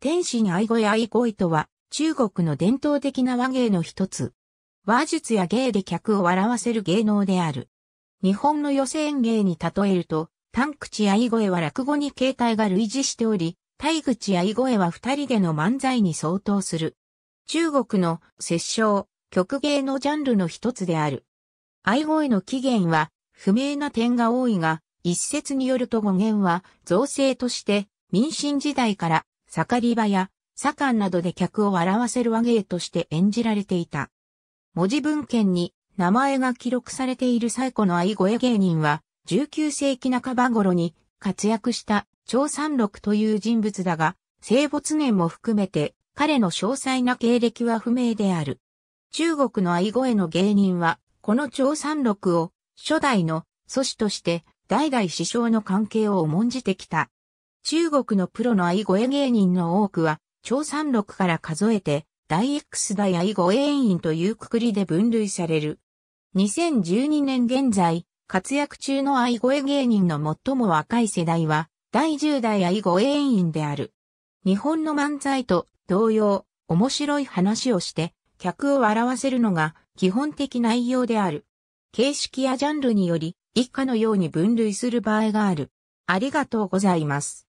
天使に愛語や愛恋とは、中国の伝統的な和芸の一つ。話術や芸で客を笑わせる芸能である。日本の寄せ演芸に例えると、短口愛声は落語に形態が類似しており、対口愛声は二人での漫才に相当する。中国の折衝、曲芸のジャンルの一つである。愛声の起源は不明な点が多いが、一説によると語源は造成として民進時代から盛り場や、左官などで客を笑わせる和芸として演じられていた。文字文献に名前が記録されている最古の愛絵芸人は、19世紀半ば頃に活躍した張三六という人物だが、生没年も含めて彼の詳細な経歴は不明である。中国の愛絵の芸人は、この張三六を初代の祖師として代々師匠の関係を重んじてきた。中国のプロの愛護絵芸人の多くは、長三六から数えて、大 X 大愛護絵員というくくりで分類される。2012年現在、活躍中の愛護絵芸人の最も若い世代は、第10代愛護絵員である。日本の漫才と同様、面白い話をして、客を笑わせるのが基本的内容である。形式やジャンルにより、以下のように分類する場合がある。ありがとうございます。